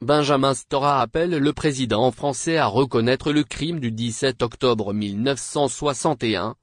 Benjamin Stora appelle le président français à reconnaître le crime du 17 octobre 1961.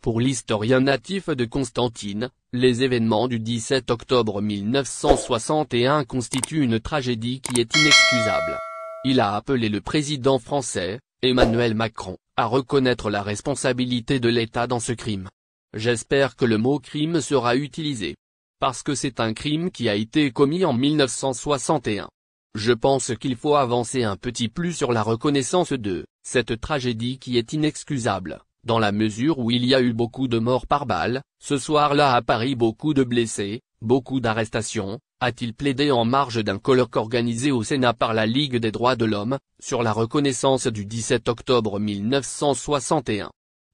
Pour l'historien natif de Constantine, les événements du 17 octobre 1961 constituent une tragédie qui est inexcusable il a appelé le président français, Emmanuel Macron, à reconnaître la responsabilité de l'État dans ce crime. J'espère que le mot crime sera utilisé. Parce que c'est un crime qui a été commis en 1961. Je pense qu'il faut avancer un petit plus sur la reconnaissance de cette tragédie qui est inexcusable, dans la mesure où il y a eu beaucoup de morts par balles, ce soir-là à Paris beaucoup de blessés, beaucoup d'arrestations, a-t-il plaidé en marge d'un colloque organisé au Sénat par la Ligue des droits de l'homme, sur la reconnaissance du 17 octobre 1961.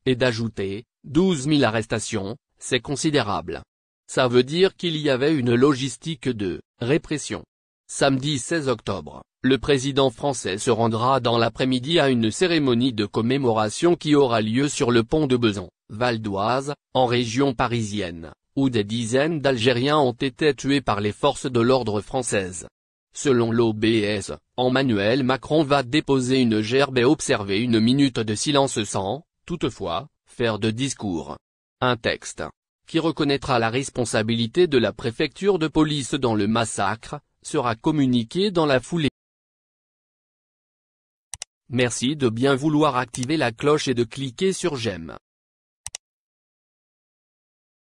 Et d'ajouter, 12 000 arrestations, c'est considérable. Ça veut dire qu'il y avait une logistique de répression. Samedi 16 octobre, le président français se rendra dans l'après-midi à une cérémonie de commémoration qui aura lieu sur le pont de Besan, Val d'Oise, en région parisienne, où des dizaines d'Algériens ont été tués par les forces de l'ordre française. Selon l'OBS, Emmanuel Macron va déposer une gerbe et observer une minute de silence sans, toutefois, faire de discours. Un texte, qui reconnaîtra la responsabilité de la préfecture de police dans le massacre, sera communiqué dans la foulée. Merci de bien vouloir activer la cloche et de cliquer sur j'aime.